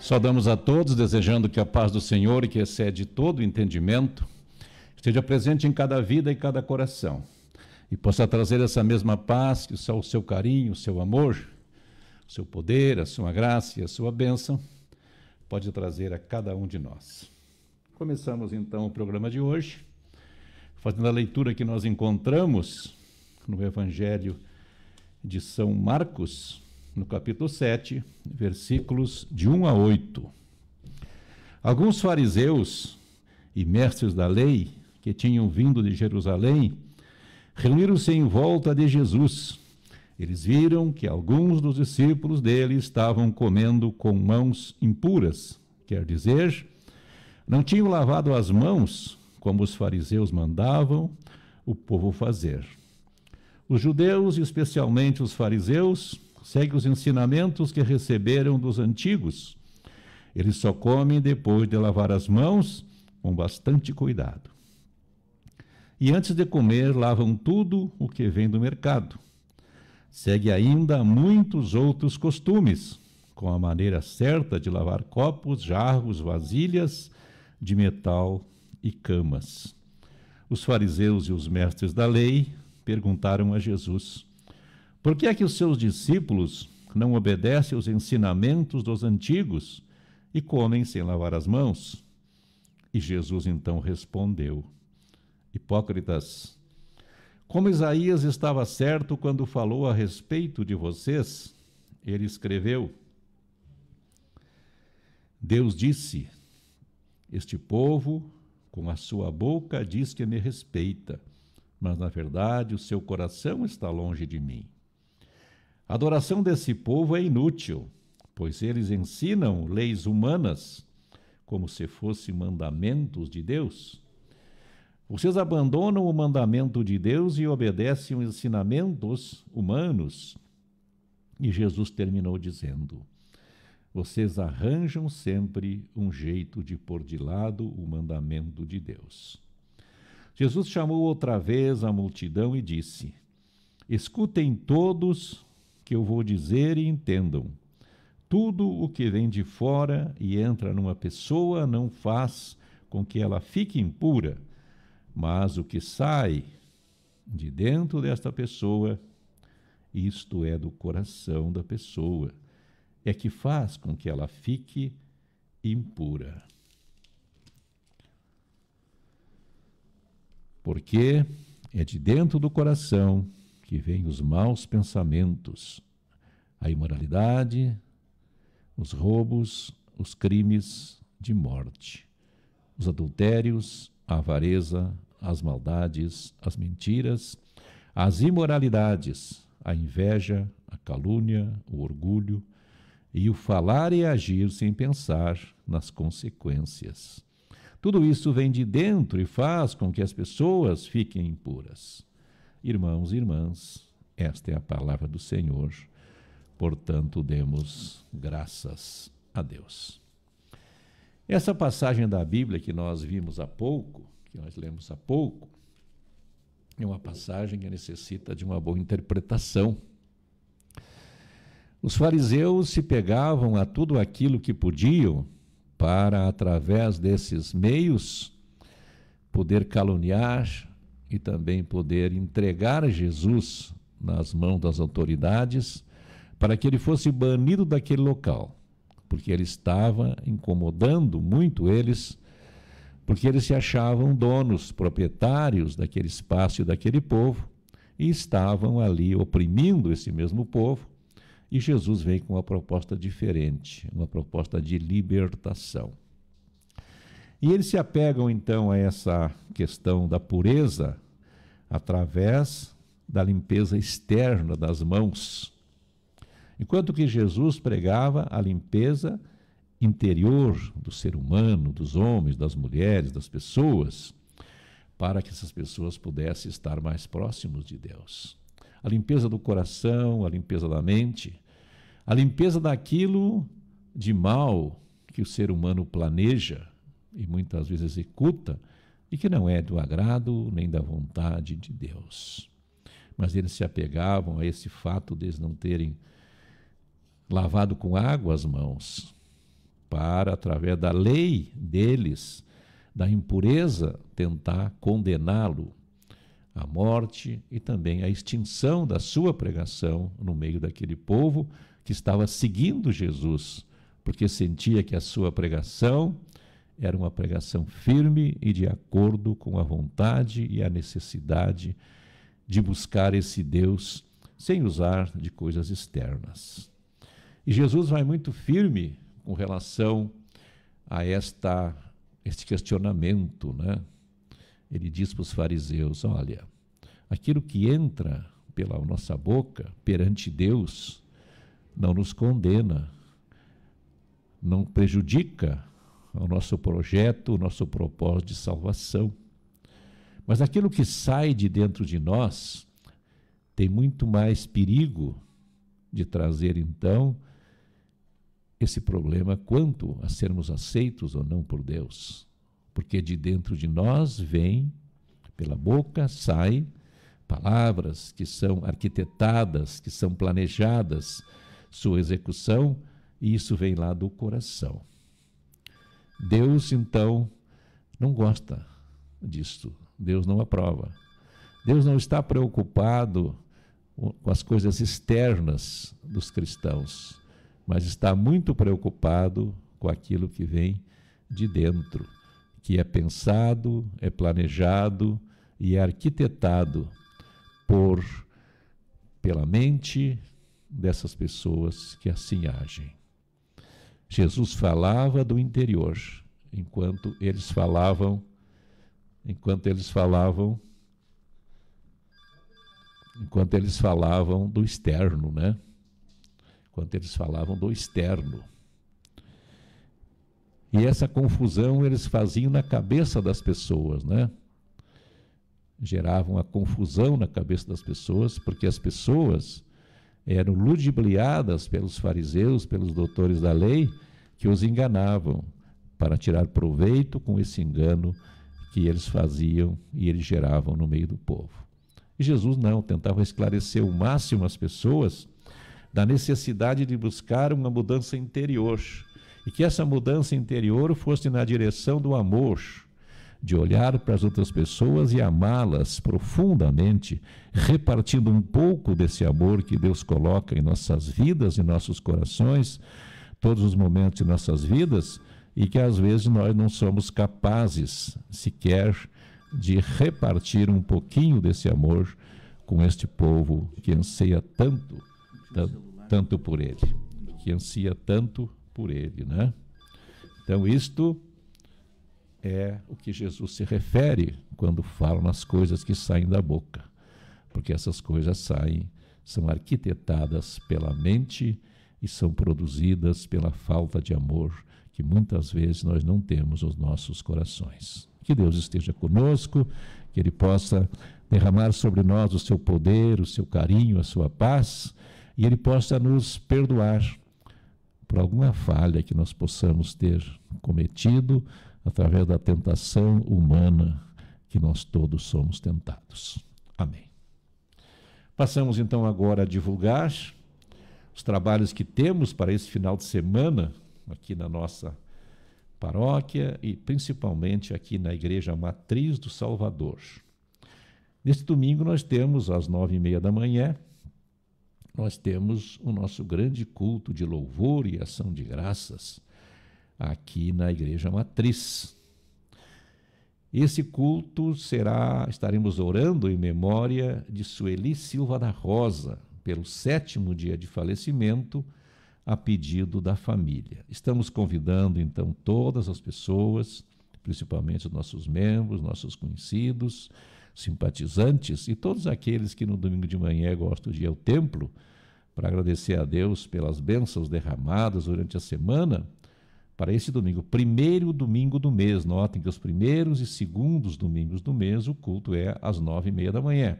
Saudamos a todos, desejando que a paz do Senhor, que excede todo entendimento, esteja presente em cada vida e cada coração, e possa trazer essa mesma paz que só o seu carinho, o seu amor, o seu poder, a sua graça e a sua bênção pode trazer a cada um de nós. Começamos então o programa de hoje, fazendo a leitura que nós encontramos no Evangelho de São Marcos, no capítulo 7, versículos de 1 a 8. Alguns fariseus e mestres da lei, que tinham vindo de Jerusalém, reuniram-se em volta de Jesus. Eles viram que alguns dos discípulos dele estavam comendo com mãos impuras, quer dizer, não tinham lavado as mãos, como os fariseus mandavam o povo fazer. Os judeus, especialmente os fariseus, segue os ensinamentos que receberam dos antigos. Eles só comem depois de lavar as mãos com bastante cuidado. E antes de comer, lavam tudo o que vem do mercado. Segue ainda muitos outros costumes, com a maneira certa de lavar copos, jarros, vasilhas de metal e camas. Os fariseus e os mestres da lei perguntaram a Jesus: por que é que os seus discípulos não obedecem aos ensinamentos dos antigos e comem sem lavar as mãos? E Jesus então respondeu: Hipócritas, como Isaías estava certo quando falou a respeito de vocês, ele escreveu: Deus disse: Este povo com a sua boca diz que me respeita, mas na verdade o seu coração está longe de mim. A adoração desse povo é inútil, pois eles ensinam leis humanas como se fossem mandamentos de Deus. Vocês abandonam o mandamento de Deus e obedecem os ensinamentos humanos. E Jesus terminou dizendo: Vocês arranjam sempre um jeito de pôr de lado o mandamento de Deus. Jesus chamou outra vez a multidão e disse: Escutem todos que eu vou dizer e entendam. Tudo o que vem de fora e entra numa pessoa não faz com que ela fique impura, mas o que sai de dentro desta pessoa, isto é, do coração da pessoa, é que faz com que ela fique impura. Porque é de dentro do coração que vêm os maus pensamentos, a imoralidade, os roubos, os crimes de morte, os adultérios, a avareza, as maldades, as mentiras, as imoralidades, a inveja, a calúnia, o orgulho e o falar e agir sem pensar nas consequências. Tudo isso vem de dentro e faz com que as pessoas fiquem impuras. Irmãos e irmãs, esta é a palavra do Senhor, portanto, demos graças a Deus. Essa passagem da Bíblia que nós vimos há pouco, que nós lemos há pouco, é uma passagem que necessita de uma boa interpretação. Os fariseus se pegavam a tudo aquilo que podiam para, através desses meios, poder caluniar, e também poder entregar Jesus nas mãos das autoridades para que ele fosse banido daquele local, porque ele estava incomodando muito eles, porque eles se achavam donos, proprietários daquele espaço e daquele povo e estavam ali oprimindo esse mesmo povo. E Jesus vem com uma proposta diferente, uma proposta de libertação. E eles se apegam então a essa questão da pureza através da limpeza externa das mãos. Enquanto que Jesus pregava a limpeza interior do ser humano, dos homens, das mulheres, das pessoas, para que essas pessoas pudessem estar mais próximos de Deus. A limpeza do coração, a limpeza da mente, a limpeza daquilo de mal que o ser humano planeja e muitas vezes executa e que não é do agrado nem da vontade de Deus. Mas eles se apegavam a esse fato de não terem lavado com água as mãos, para, através da lei deles, da impureza, tentar condená-lo à morte e também à extinção da sua pregação no meio daquele povo que estava seguindo Jesus, porque sentia que a sua pregação era uma pregação firme e de acordo com a vontade e a necessidade de buscar esse Deus sem usar de coisas externas. E Jesus vai muito firme com relação a esta, este questionamento. Né? Ele diz para os fariseus: olha, aquilo que entra pela nossa boca perante Deus não nos condena, não prejudica ao nosso projeto, ao nosso propósito de salvação. Mas aquilo que sai de dentro de nós tem muito mais perigo de trazer, então, esse problema quanto a sermos aceitos ou não por Deus. Porque de dentro de nós vem, pela boca sai, palavras que são arquitetadas, que são planejadas, sua execução, e isso vem lá do coração. Deus, então, não gosta disto. Deus não aprova. Deus não está preocupado com as coisas externas dos cristãos, mas está muito preocupado com aquilo que vem de dentro, que é pensado, é planejado e é arquitetado por pela mente dessas pessoas que assim agem. Jesus falava do interior, enquanto eles falavam, enquanto eles falavam, enquanto eles falavam do externo, né? Enquanto eles falavam do externo. E essa confusão eles faziam na cabeça das pessoas, né? Geravam a confusão na cabeça das pessoas, porque as pessoas eram ludibriadas pelos fariseus, pelos doutores da lei, que os enganavam para tirar proveito com esse engano que eles faziam e eles geravam no meio do povo. E Jesus não, tentava esclarecer o máximo as pessoas da necessidade de buscar uma mudança interior e que essa mudança interior fosse na direção do amor, de olhar para as outras pessoas e amá-las profundamente, repartindo um pouco desse amor que Deus coloca em nossas vidas, em nossos corações, todos os momentos de nossas vidas, e que às vezes nós não somos capazes sequer de repartir um pouquinho desse amor com este povo que anseia tanto, tanto, por ele, que anseia tanto por ele, né? Então isto é o que Jesus se refere quando fala nas coisas que saem da boca, porque essas coisas saem, são arquitetadas pela mente e são produzidas pela falta de amor que muitas vezes nós não temos nos nossos corações. Que Deus esteja conosco, que Ele possa derramar sobre nós o seu poder, o seu carinho, a sua paz, e Ele possa nos perdoar por alguma falha que nós possamos ter cometido através da tentação humana que nós todos somos tentados. Amém. Passamos então agora a divulgar os trabalhos que temos para esse final de semana aqui na nossa paróquia e principalmente aqui na Igreja Matriz do Salvador. Neste domingo nós temos às nove e meia da manhã nós temos o nosso grande culto de louvor e ação de graças aqui na Igreja Matriz. Esse culto será, estaremos orando em memória de Sueli Silva da Rosa, pelo sétimo dia de falecimento, a pedido da família. Estamos convidando então todas as pessoas, principalmente os nossos membros, nossos conhecidos, simpatizantes e todos aqueles que no domingo de manhã gostam de ir ao templo para agradecer a Deus pelas bênçãos derramadas durante a semana para esse domingo, primeiro domingo do mês. Notem que os primeiros e segundos domingos do mês o culto é às nove e meia da manhã.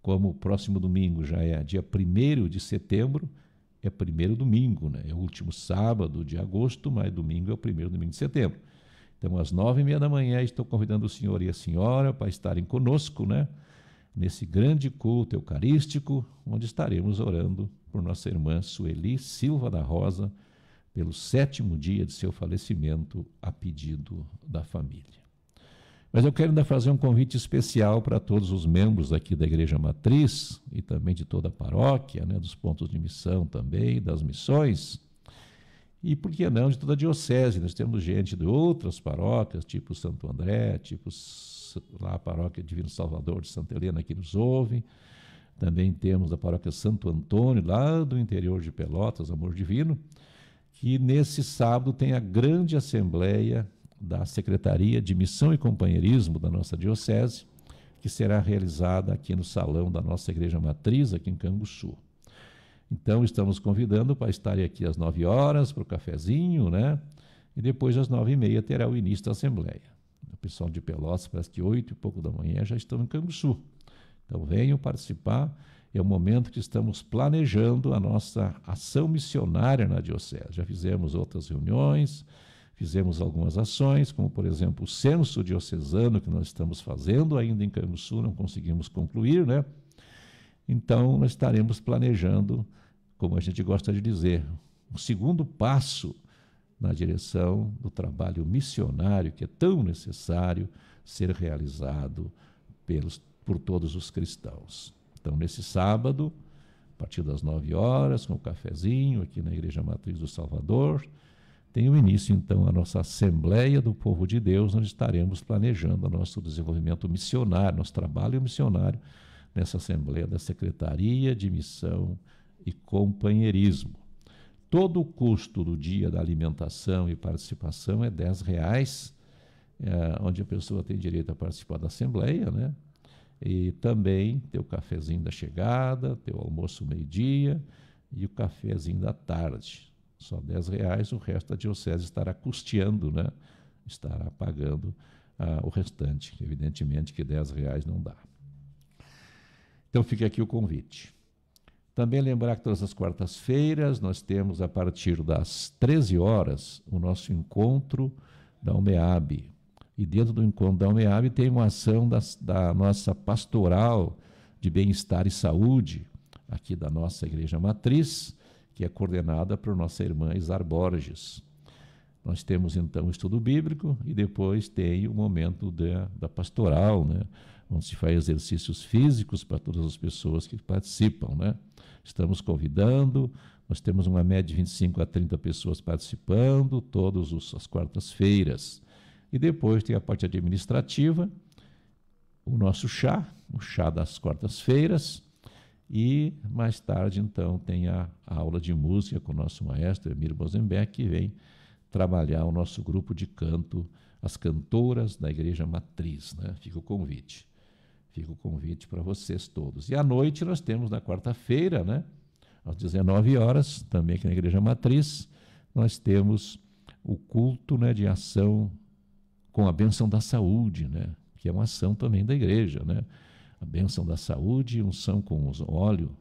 Como o próximo domingo já é dia primeiro de setembro, é primeiro domingo, né? É o último sábado de agosto, mas domingo é o primeiro domingo de setembro. Então, às nove e meia da manhã, estou convidando o senhor e a senhora para estarem conosco, né? Nesse grande culto eucarístico, onde estaremos orando por nossa irmã Sueli Silva da Rosa, pelo sétimo dia de seu falecimento, a pedido da família. Mas eu quero ainda fazer um convite especial para todos os membros aqui da Igreja Matriz e também de toda a paróquia, né, dos pontos de missão também, das missões, e por que não de toda a diocese. Nós temos gente de outras paróquias, tipo Santo André, tipo lá a paróquia Divino Salvador de Santa Helena que nos ouvem. Também temos a paróquia Santo Antônio, lá do interior de Pelotas, Amor Divino. Que nesse sábado tem a grande assembleia da Secretaria de Missão e Companheirismo da nossa Diocese, que será realizada aqui no salão da nossa Igreja Matriz, aqui em Canguçu. Então, estamos convidando para estarem aqui às 9 horas para o cafezinho, né? E depois, às nove e meia, terá o início da Assembleia. O pessoal de Pelotas, parece que oito e pouco da manhã, já estão em Canguçu. Então, venham participar é o momento que estamos planejando a nossa ação missionária na Diocese. Já fizemos outras reuniões, fizemos algumas ações, como, por exemplo, o censo diocesano que nós estamos fazendo ainda em Canguçu, não conseguimos concluir, né? Então, nós estaremos planejando, como a gente gosta de dizer, um segundo passo na direção do trabalho missionário que é tão necessário ser realizado pelos, por todos os cristãos. Então, nesse sábado, a partir das 9 horas, com o cafezinho aqui na Igreja Matriz do Salvador, tem o início, então, a nossa Assembleia do Povo de Deus, onde estaremos planejando o nosso desenvolvimento missionário, nosso trabalho missionário nessa Assembleia da Secretaria de Missão e Companheirismo. Todo o custo do dia da alimentação e participação é R$ 10,00, é, onde a pessoa tem direito a participar da Assembleia, né? E também ter o cafezinho da chegada, ter o almoço meio-dia e o cafezinho da tarde. Só 10 reais, o resto da diocese estará custeando, né? estará pagando ah, o restante. Evidentemente que 10 reais não dá. Então fica aqui o convite. Também lembrar que todas as quartas-feiras nós temos, a partir das 13 horas, o nosso encontro da UMEAB, e dentro do encontro da Omeab tem uma ação da, da nossa pastoral de bem-estar e saúde, aqui da nossa igreja matriz, que é coordenada por nossa irmã Isar Borges. Nós temos então o estudo bíblico e depois tem o momento da, da pastoral, né? onde se faz exercícios físicos para todas as pessoas que participam. Né? Estamos convidando, nós temos uma média de 25 a 30 pessoas participando, todas as quartas-feiras. E depois tem a parte administrativa, o nosso chá, o chá das quartas-feiras. E mais tarde, então, tem a, a, aula de música com o nosso maestro, Emílio Bozenbeck, que vem trabalhar o nosso grupo de canto, as cantoras da Igreja Matriz. Né? Fica o convite. Fica o convite para vocês todos. E à noite nós temos na quarta-feira, né, às 19 horas, também aqui na Igreja Matriz, nós temos o culto né, de ação com a bênção da saúde, né? que é uma ação também da igreja. Né? A bênção da saúde, unção com os óleo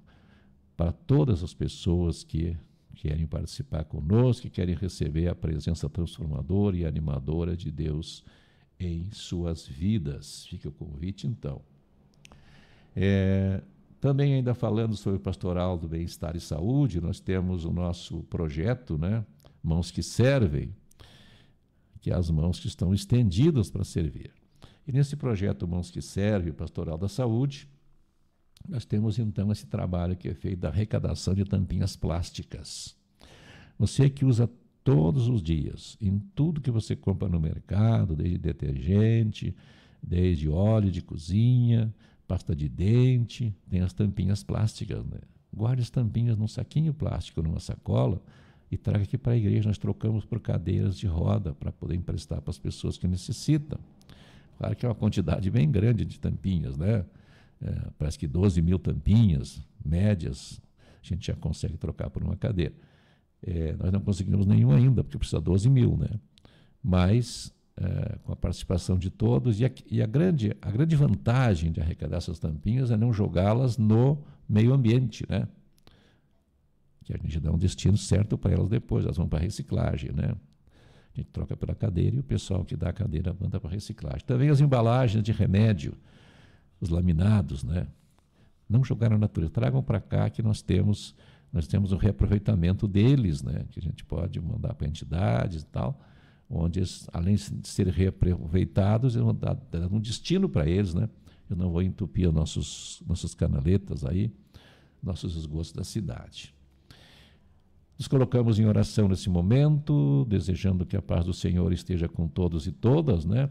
para todas as pessoas que querem participar conosco, que querem receber a presença transformadora e animadora de Deus em suas vidas. Fica o convite, então. É, também ainda falando sobre o pastoral do bem-estar e saúde, nós temos o nosso projeto, né? Mãos que Servem, que as mãos que estão estendidas para servir. E nesse projeto Mãos que servem Pastoral da Saúde, nós temos então esse trabalho que é feito da arrecadação de tampinhas plásticas. Você que usa todos os dias, em tudo que você compra no mercado, desde detergente, desde óleo de cozinha, pasta de dente, tem as tampinhas plásticas, né? Guarde as tampinhas num saquinho plástico, numa sacola, e traga aqui para a igreja. Nós trocamos por cadeiras de roda para poder emprestar para as pessoas que necessitam. Claro que é uma quantidade bem grande de tampinhas, né? É, parece que 12 mil tampinhas médias a gente já consegue trocar por uma cadeira. É, nós não conseguimos nenhum ainda, porque precisa 12 mil, né? Mas é, com a participação de todos, e, a, e a, grande, a grande vantagem de arrecadar essas tampinhas é não jogá-las no meio ambiente, né? que a gente dá um destino certo para elas depois, elas vão para a reciclagem, né? A gente troca pela cadeira e o pessoal que dá a cadeira manda para reciclagem. Também as embalagens de remédio, os laminados, né? Não jogar na natureza, tragam para cá que nós temos nós temos o um reaproveitamento deles, né? Que a gente pode mandar para entidades e tal, onde eles, além de serem reaproveitados, eles vão dar, dar um destino para eles, né? Eu não vou entupir nossos nossas canaletas aí, nossos esgotos da cidade. Nos colocamos em oração nesse momento, desejando que a paz do Senhor esteja com todos e todas, né?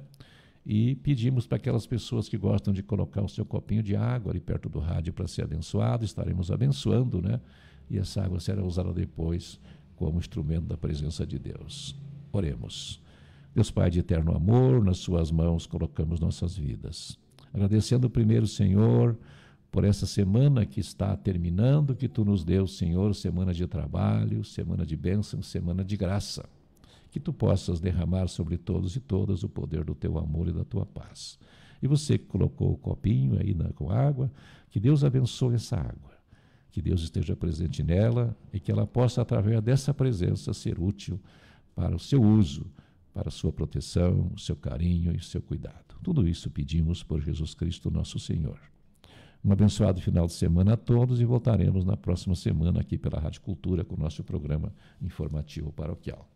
E pedimos para aquelas pessoas que gostam de colocar o seu copinho de água ali perto do rádio para ser abençoado, estaremos abençoando, né? E essa água será usada depois como instrumento da presença de Deus. Oremos. Deus Pai de eterno amor, nas Suas mãos colocamos nossas vidas. Agradecendo primeiro, Senhor por essa semana que está terminando, que tu nos deu, Senhor, semana de trabalho, semana de bênção, semana de graça. Que tu possas derramar sobre todos e todas o poder do teu amor e da tua paz. E você que colocou o copinho aí na, com água, que Deus abençoe essa água, que Deus esteja presente nela e que ela possa, através dessa presença, ser útil para o seu uso, para a sua proteção, o seu carinho e o seu cuidado. Tudo isso pedimos por Jesus Cristo, nosso Senhor. Um abençoado final de semana a todos e voltaremos na próxima semana aqui pela Rádio Cultura com o nosso programa informativo paroquial.